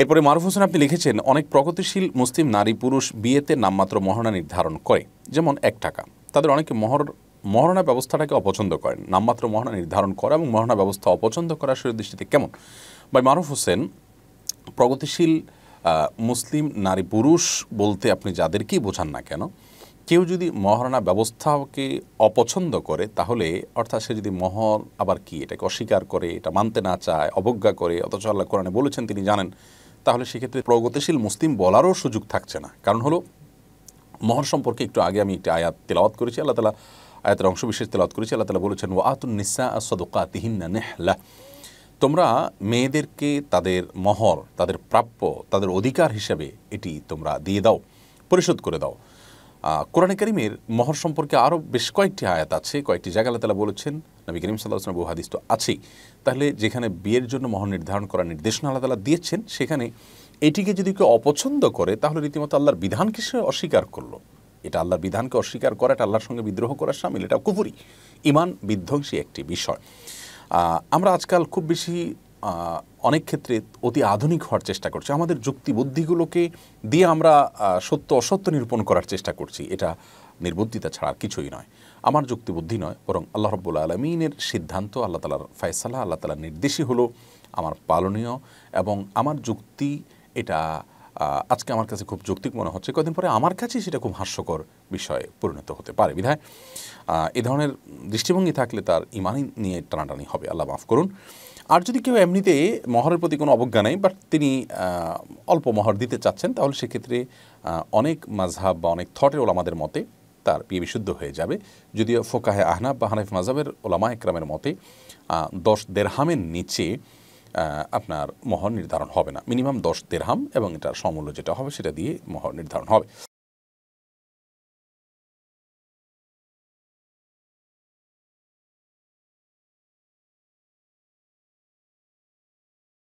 এরপরে মারুফ হোসেন আপনি লিখেছেন অনেক প্রগতিশীল মুসলিম নারী পুরুষ বিয়েতে নামমাত্র মহারণা নির্ধারণ করে যেমন এক টাকা তাদের অনেকে মহর মহারণা ব্যবস্থাটাকে অপছন্দ করেন নামমাত্র মহারণা নির্ধারণ করা এবং মহারণা ব্যবস্থা অপছন্দ করা শরীর দৃষ্টিতে কেমন ভাই মারুফ হোসেন প্রগতিশীল মুসলিম নারী পুরুষ বলতে আপনি যাদেরকেই বোঝান না কেন কেউ যদি মহারণা ব্যবস্থাকে অপছন্দ করে তাহলে অর্থাৎ সে যদি মহর আবার কি এটাকে অস্বীকার করে এটা মানতে না চায় অবজ্ঞা করে অথচ আল্লাহ কোরআনে বলেছেন তিনি জানেন তাহলে সেক্ষেত্রে প্রগতিশীল মুসলিম বলারও সুযোগ থাকছে না কারণ হলো মহর সম্পর্কে একটু আগে আমি একটি আয়াত তেলাওয়াত করেছি আল্লাহ তালা আয়াতের অংশ বিশেষ তেলাওয়াত করেছি আল্লাহ তালা বলেছেন ও আতুন নিসা সদকা তিহিনা নেহলা তোমরা মেয়েদেরকে তাদের মহর তাদের প্রাপ্য তাদের অধিকার হিসেবে এটি তোমরা দিয়ে দাও পরিশোধ করে দাও কোরআনে করিমের মহর সম্পর্কে আরও বেশ কয়েকটি আয়াত আছে কয়েকটি জায়গা তালা বলেছেন নবী করিম সাল্লাহ আসলাম বহু হাদিস তো আছেই তাহলে যেখানে বিয়ের জন্য মহর নির্ধারণ করার নির্দেশনা আল্লাহ তালা দিয়েছেন সেখানে এটিকে যদি কেউ অপছন্দ করে তাহলে রীতিমতো আল্লাহর বিধানকে সে অস্বীকার করলো এটা আল্লাহর বিধানকে অস্বীকার করা এটা আল্লাহর সঙ্গে বিদ্রোহ করার সামিল এটা কুপুরি ইমান বিধ্বংসী একটি বিষয় আমরা আজকাল খুব বেশি অনেক ক্ষেত্রে অতি আধুনিক হওয়ার চেষ্টা করছে আমাদের যুক্তিবুদ্ধিগুলোকে দিয়ে আমরা সত্য অসত্য নিরূপণ করার চেষ্টা করছি এটা নির্বুদ্ধিতা ছাড়া কিছুই নয় আমার যুক্তিবুদ্ধি নয় বরং আল্লাহ রব্বুল আলমিনের সিদ্ধান্ত আল্লাহ তালার ফয়সালা আল্লাহ তালার নির্দেশই হলো আমার পালনীয় এবং আমার যুক্তি এটা আজকে আমার কাছে খুব যৌক্তিক মনে হচ্ছে কদিন পরে আমার কাছে সেটা খুব হাস্যকর বিষয়ে পরিণত হতে পারে বিধায় এ ধরনের দৃষ্টিভঙ্গি থাকলে তার ইমানই নিয়ে টানাটানি হবে আল্লাহ মাফ করুন আর যদি কেউ এমনিতে মহরের প্রতি কোনো অবজ্ঞা নেই বাট তিনি অল্প মহর দিতে চাচ্ছেন তাহলে সেক্ষেত্রে অনেক মাঝহাব বা অনেক থটের ওলামাদের মতে তার পিয়ে বিশুদ্ধ হয়ে যাবে যদিও ফোকাহে আহনাব বা হানাইফ মাজাবের ওলামা একরামের মতে দশ দেড়হামের নিচে আপনার মহর নির্ধারণ হবে না মিনিমাম দশ দেড়হাম এবং এটার সমূল্য যেটা হবে সেটা দিয়ে মহর নির্ধারণ হবে